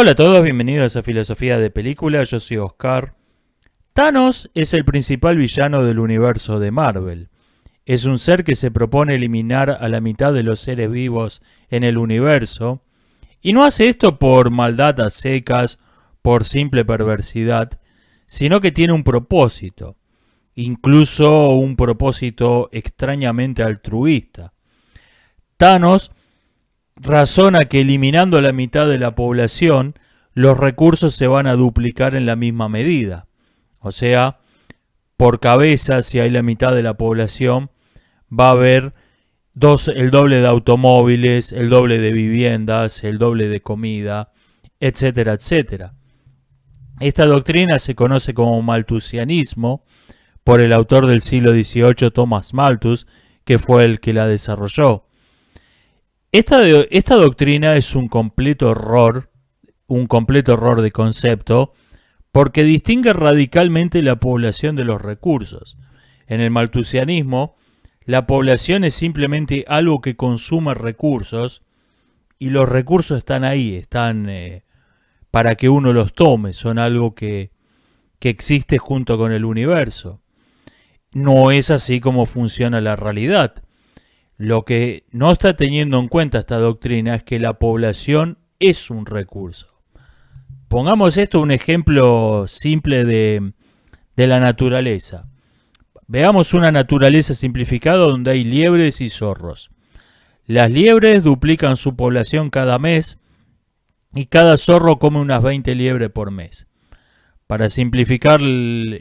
Hola a todos, bienvenidos a Filosofía de Película, yo soy Oscar. Thanos es el principal villano del universo de Marvel. Es un ser que se propone eliminar a la mitad de los seres vivos en el universo, y no hace esto por maldadas secas, por simple perversidad, sino que tiene un propósito, incluso un propósito extrañamente altruista. Thanos razona que eliminando la mitad de la población, los recursos se van a duplicar en la misma medida. O sea, por cabeza, si hay la mitad de la población, va a haber dos, el doble de automóviles, el doble de viviendas, el doble de comida, etcétera, etcétera. Esta doctrina se conoce como malthusianismo por el autor del siglo XVIII Thomas Malthus, que fue el que la desarrolló. Esta, doctrina es un completo error, un completo error de concepto, porque distingue radicalmente la población de los recursos. En el maltusianismo, la población es simplemente algo que consume recursos y los recursos están ahí, están eh, para que uno los tome, son algo que, que existe junto con el universo. No es así como funciona la realidad. Lo que no está teniendo en cuenta esta doctrina es que la población es un recurso. Pongamos esto un ejemplo simple de, la naturaleza. Veamos una naturaleza simplificada donde hay liebres y zorros. Las liebres duplican su población cada mes y cada zorro come unas 20 liebres por mes. Para simplificar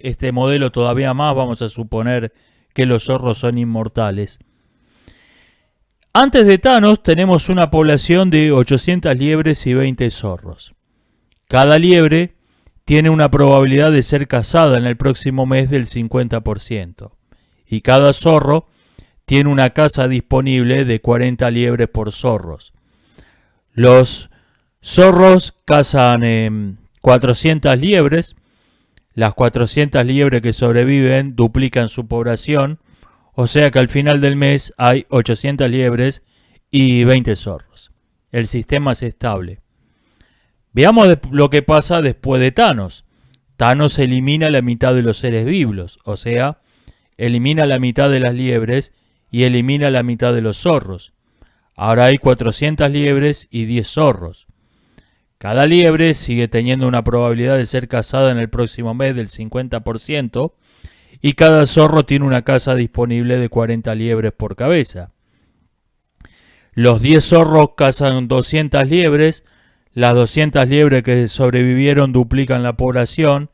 este modelo todavía más, vamos a suponer que los zorros son inmortales antes de Thanos tenemos una población de 800 liebres y 20 zorros. Cada liebre tiene una probabilidad de ser cazada en el próximo mes del 50%. Y cada zorro tiene una caza disponible de 40 liebres por zorros. Los zorros cazan 400 em, liebres. Las 400 liebres que sobreviven duplican su población o sea que al final del mes hay 800 liebres y 20 zorros. El sistema es estable. Veamos lo que pasa después de Thanos. Thanos elimina la mitad de los seres vivos, o sea, elimina la mitad de las liebres y elimina la mitad de los zorros. Ahora hay 400 liebres y 10 zorros. Cada liebre sigue teniendo una probabilidad de ser cazada en el próximo mes del 50%, y cada zorro tiene una casa disponible de 40 liebres por cabeza. Los 10 zorros cazan 200 liebres, las 200 liebres que sobrevivieron duplican la población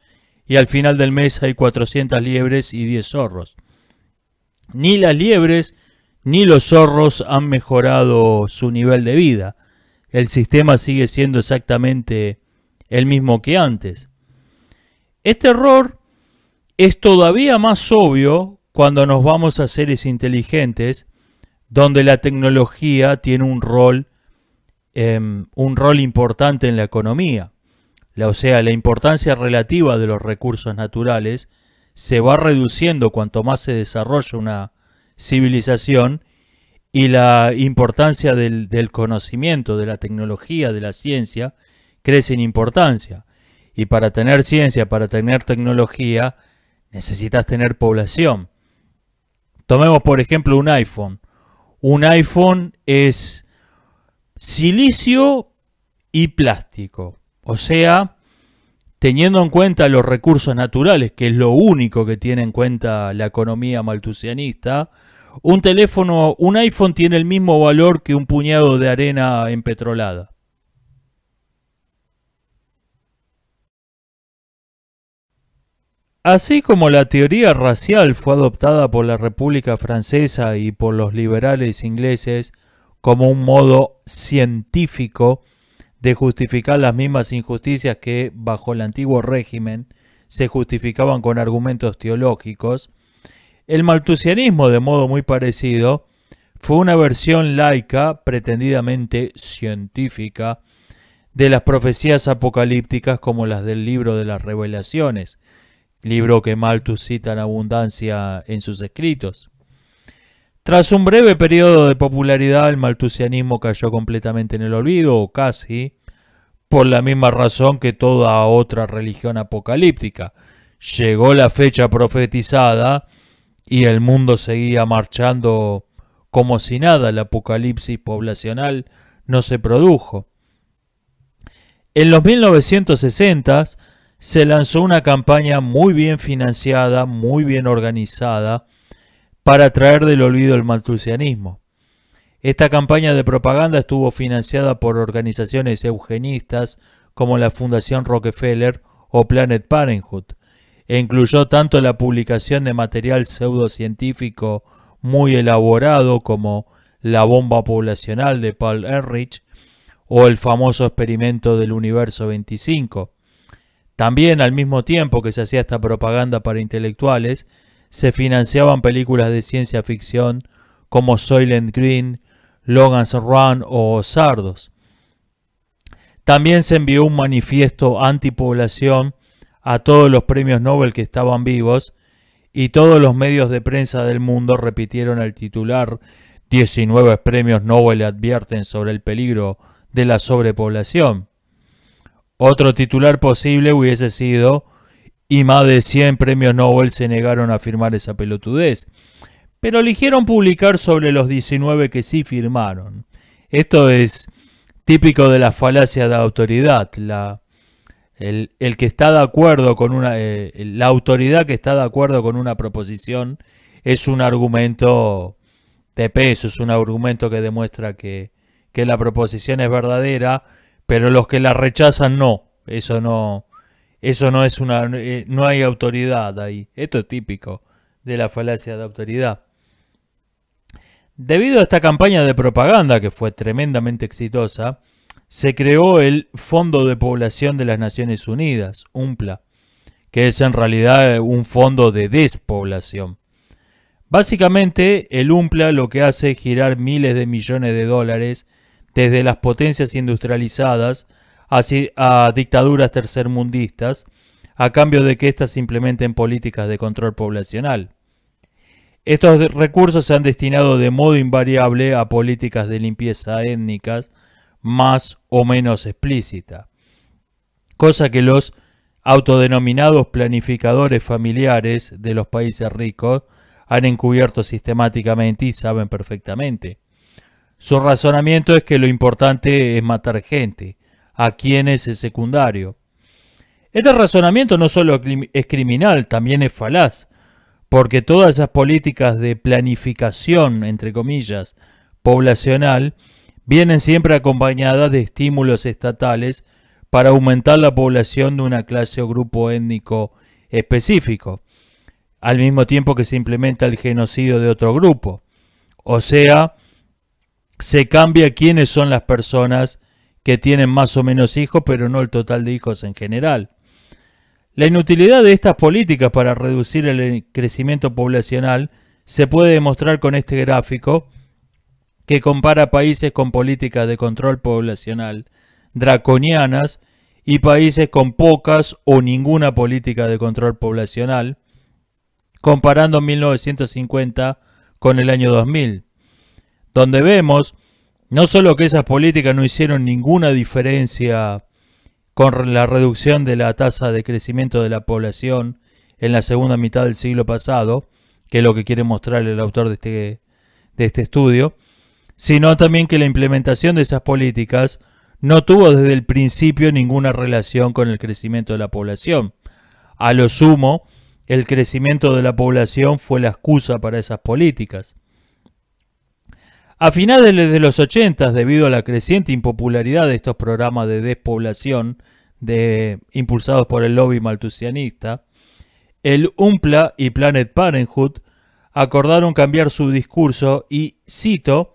y al final del mes hay 400 liebres y 10 zorros. Ni las liebres ni los zorros han mejorado su nivel de vida. El sistema sigue siendo exactamente el mismo que antes. Este error es todavía más obvio cuando nos vamos a seres inteligentes, donde la tecnología tiene un rol, em, un rol importante en la economía. La, o sea, la importancia relativa de los recursos naturales se va reduciendo cuanto más se desarrolla una civilización y la importancia del conocimiento, de la tecnología, de la ciencia, crece en importancia. Y para tener ciencia, para tener tecnología, necesitas tener población. Tomemos por ejemplo un iPhone. Un iPhone es silicio y plástico. O sea, teniendo en cuenta los recursos naturales, que es lo único que tiene en cuenta la economía maltusianista, un teléfono, un iPhone tiene el mismo valor que un puñado de arena empetrolada. Así como la teoría racial fue adoptada por la República Francesa y por los liberales ingleses como un modo científico de justificar las mismas injusticias que bajo el antiguo régimen se justificaban con argumentos teológicos, el maltusianismo de modo muy parecido fue una versión laica, pretendidamente científica, de las profecías apocalípticas como las del libro de las revelaciones, libro que Malthus cita en abundancia en sus escritos. Tras un breve periodo de popularidad, el malthusianismo cayó completamente en el olvido, o casi, por la misma razón que toda otra religión apocalíptica. Llegó la fecha profetizada y el mundo seguía marchando como si nada, el apocalipsis poblacional no se produjo. En los 1960 s se lanzó una campaña muy bien financiada, muy bien organizada, para traer del olvido el maltusianismo. Esta campaña de propaganda estuvo financiada por organizaciones eugenistas como la Fundación Rockefeller o Planet Parenthood, e incluyó tanto la publicación de material pseudocientífico muy elaborado como la bomba poblacional de Paul Ehrlich o el famoso experimento del universo 25, también al mismo tiempo que se hacía esta propaganda para intelectuales, se financiaban películas de ciencia ficción como Soylent Green, Logan's Run o Sardos. También se envió un manifiesto antipoblación a todos los premios Nobel que estaban vivos y todos los medios de prensa del mundo repitieron el titular 19 premios Nobel advierten sobre el peligro de la sobrepoblación. Otro titular posible hubiese sido, y más de 100 premios Nobel se negaron a firmar esa pelotudez. Pero eligieron publicar sobre los 19 que sí firmaron. Esto es típico de la falacia de autoridad. La, el, que está de acuerdo con una. Eh, la autoridad que está de acuerdo con una proposición es un argumento de peso, es un argumento que demuestra que, que la proposición es verdadera, pero los que la rechazan no. Eso no, eso no es una, eh, no hay autoridad ahí. Esto es típico de la falacia de autoridad. Debido a esta campaña de propaganda, que fue tremendamente exitosa, se creó el Fondo de Población de las Naciones Unidas, UNPLA, que es en realidad eh, un fondo de despoblación. Básicamente, el UNPLA lo que hace es girar miles de millones de dólares desde las potencias industrializadas a dictaduras tercermundistas, a cambio de que éstas implementen políticas de control poblacional. Estos recursos se han destinado de modo invariable a políticas de limpieza étnicas más o menos explícita, cosa que los autodenominados planificadores familiares de los países ricos han encubierto sistemáticamente y saben perfectamente. Su razonamiento es que lo importante es matar gente. ¿A quién es secundario? Este razonamiento no solo es criminal, también es falaz, porque todas esas políticas de planificación, entre comillas, poblacional, vienen siempre acompañadas de estímulos estatales para aumentar la población de una clase o grupo étnico específico, al mismo tiempo que se implementa el genocidio de otro grupo. O sea, se cambia quiénes son las personas que tienen más o menos hijos, pero no el total de hijos en general. La inutilidad de estas políticas para reducir el crecimiento poblacional se puede demostrar con este gráfico que compara países con políticas de control poblacional draconianas y países con pocas o ninguna política de control poblacional, comparando 1950 con el año 2000 donde vemos no solo que esas políticas no hicieron ninguna diferencia con la reducción de la tasa de crecimiento de la población en la segunda mitad del siglo pasado, que es lo que quiere mostrar el autor de este, de este estudio, sino también que la implementación de esas políticas no tuvo desde el principio ninguna relación con el crecimiento de la población. A lo sumo, el crecimiento de la población fue la excusa para esas políticas. A finales de los 80, debido a la creciente impopularidad de estos programas de despoblación de, impulsados por el lobby maltusianista, el UMPLA y Planet Parenthood acordaron cambiar su discurso y, cito,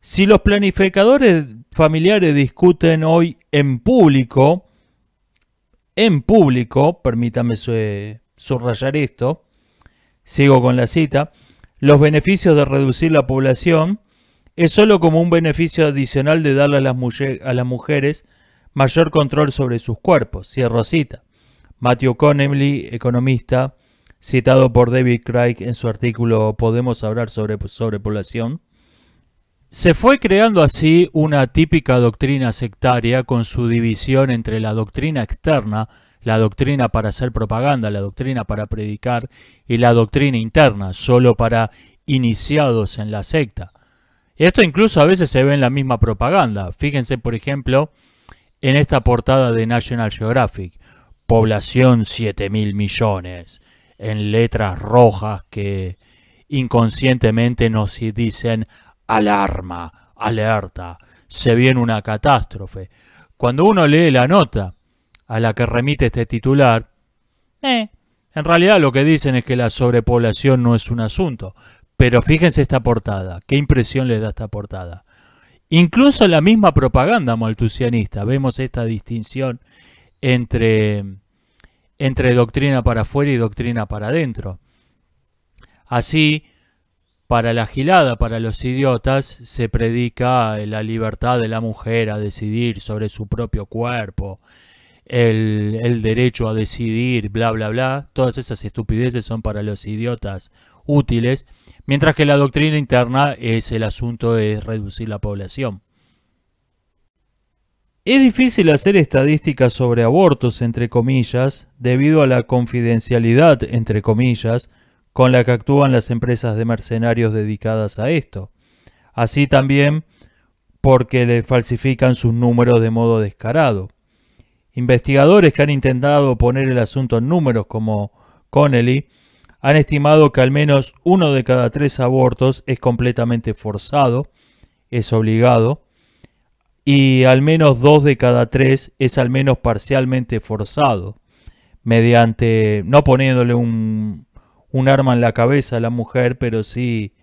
si los planificadores familiares discuten hoy en público, en público, permítame subrayar esto, sigo con la cita, los beneficios de reducir la población, es solo como un beneficio adicional de darle a las, mujeres mayor control sobre sus cuerpos. Cierro cita. Matthew Connelly, economista, citado por David Craig en su artículo Podemos hablar sobre población, se fue creando así una típica doctrina sectaria con su división entre la doctrina externa, la doctrina para hacer propaganda, la doctrina para predicar y la doctrina interna, solo para iniciados en la secta. Esto incluso a veces se ve en la misma propaganda. Fíjense, por ejemplo, en esta portada de National Geographic. Población 7 mil millones. En letras rojas que inconscientemente nos dicen alarma, alerta, se viene una catástrofe. Cuando uno lee la nota a la que remite este titular, eh, en realidad lo que dicen es que la sobrepoblación no es un asunto, pero fíjense esta portada, qué impresión le da esta portada. Incluso la misma propaganda maltusianista, vemos esta distinción entre, entre doctrina para afuera y doctrina para adentro. Así, para la gilada, para los idiotas, se predica la libertad de la mujer a decidir sobre su propio cuerpo, el, el, derecho a decidir, bla, bla, bla. Todas esas estupideces son para los idiotas útiles, mientras que la doctrina interna es el asunto de reducir la población. Es difícil hacer estadísticas sobre abortos, entre comillas, debido a la confidencialidad, entre comillas, con la que actúan las empresas de mercenarios dedicadas a esto. Así también porque le falsifican sus números de modo descarado. Investigadores que han intentado poner el asunto en números como Connelly han estimado que al menos uno de cada tres abortos es completamente forzado, es obligado, y al menos dos de cada tres es al menos parcialmente forzado, mediante, no poniéndole un, un arma en la cabeza a la mujer, pero sí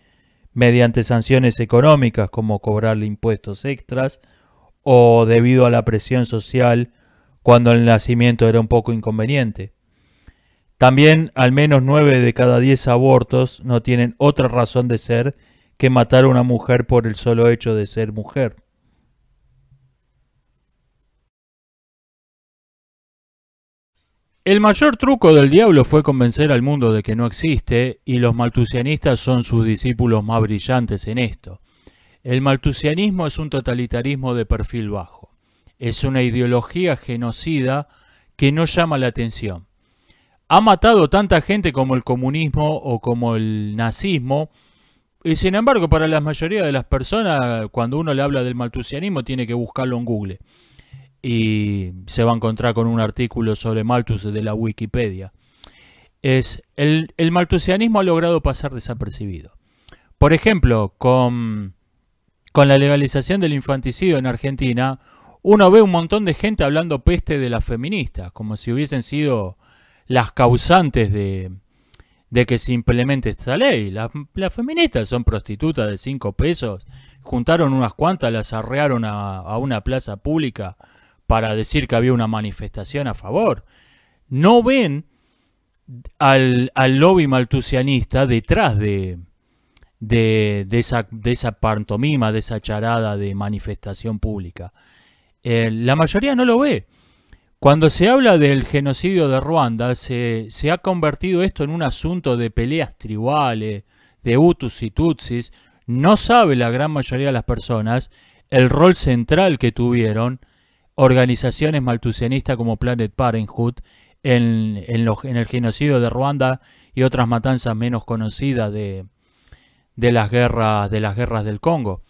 mediante sanciones económicas como cobrarle impuestos extras o debido a la presión social cuando el nacimiento era un poco inconveniente. También al menos 9 de cada 10 abortos no tienen otra razón de ser que matar a una mujer por el solo hecho de ser mujer. El mayor truco del diablo fue convencer al mundo de que no existe y los maltusianistas son sus discípulos más brillantes en esto. El maltusianismo es un totalitarismo de perfil bajo. Es una ideología genocida que no llama la atención ha matado tanta gente como el comunismo o como el nazismo. Y sin embargo, para la mayoría de las personas, cuando uno le habla del maltusianismo, tiene que buscarlo en Google. Y se va a encontrar con un artículo sobre Malthus de la Wikipedia. Es el, el maltusianismo ha logrado pasar desapercibido. Por ejemplo, con, con la legalización del infanticidio en Argentina, uno ve un montón de gente hablando peste de las feministas, como si hubiesen sido las causantes de, que se implemente esta ley. Las, feministas son prostitutas de cinco pesos, juntaron unas cuantas, las arrearon a, una plaza pública para decir que había una manifestación a favor. No ven al, al lobby maltusianista detrás de, de, esa, de esa pantomima, de esa charada de manifestación pública. Eh, la mayoría no lo ve. Cuando se habla del genocidio de Ruanda, se, ha convertido esto en un asunto de peleas tribales, de hutus y tutsis. No sabe la gran mayoría de las personas el rol central que tuvieron organizaciones maltusianistas como Planet Parenthood en, el genocidio de Ruanda y otras matanzas menos conocidas de, las, guerras, de las guerras del Congo.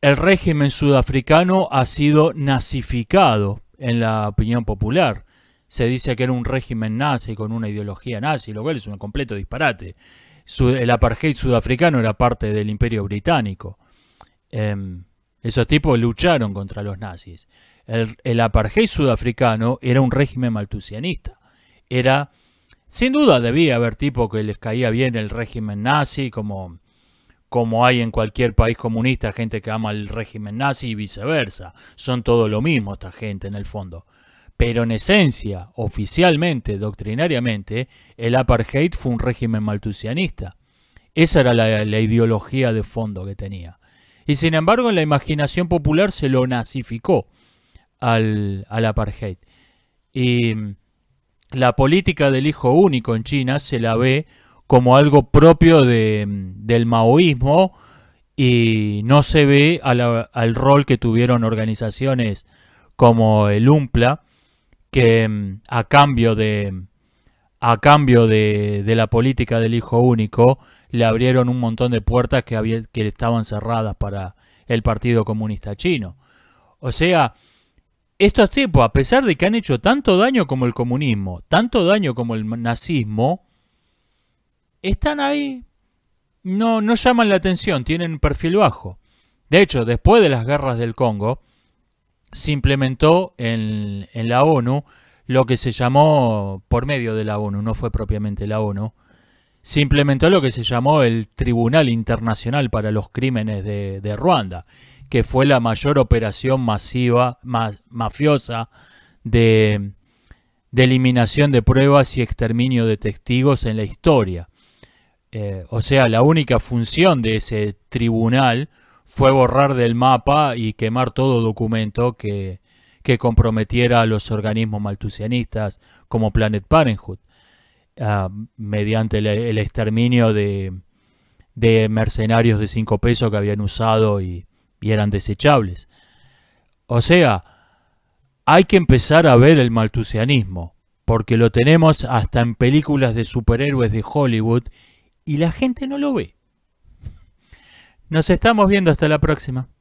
El régimen sudafricano ha sido nazificado en la opinión popular. Se dice que era un régimen nazi con una ideología nazi, lo cual es un completo disparate. el apartheid sudafricano era parte del imperio británico. Em, esos tipos lucharon contra los nazis. El, apartheid sudafricano era un régimen maltusianista. Era, sin duda, debía haber tipo que les caía bien el régimen nazi, como como hay en cualquier país comunista gente que ama el régimen nazi y viceversa. Son todo lo mismo esta gente en el fondo. Pero en esencia, oficialmente, doctrinariamente, el apartheid fue un régimen maltusianista. Esa era la, ideología de fondo que tenía. Y sin embargo, en la imaginación popular se lo nazificó al, al apartheid. Y mm, la política del hijo único en China se la ve como algo propio del maoísmo y no se ve al rol que tuvieron organizaciones como el UMPLA, que mm, a cambio de, a cambio de, la política del hijo único, le abrieron un montón de puertas que, había, que estaban cerradas para el Partido Comunista Chino. O sea, estos tipos, a pesar de que han hecho tanto daño como el comunismo, tanto daño como el nazismo, están ahí, no, no llaman la atención, tienen perfil bajo. De hecho, después de las guerras del Congo, se implementó en, la ONU lo que se llamó, por medio de la ONU, no fue propiamente la ONU, se implementó lo que se llamó el Tribunal Internacional para los Crímenes de, Ruanda, que fue la mayor operación masiva, mafiosa, de, de eliminación de pruebas y exterminio de testigos en la historia. Eh, o sea, la única función de ese tribunal fue borrar del mapa y quemar todo documento que, comprometiera a los organismos maltusianistas como Planet Parenthood, ah, mediante el, exterminio de, de, mercenarios de 5 pesos que habían usado y, eran desechables. O sea, hay que empezar a ver el maltusianismo, porque lo tenemos hasta en películas de superhéroes de Hollywood y la gente no lo ve. Nos estamos viendo hasta la próxima.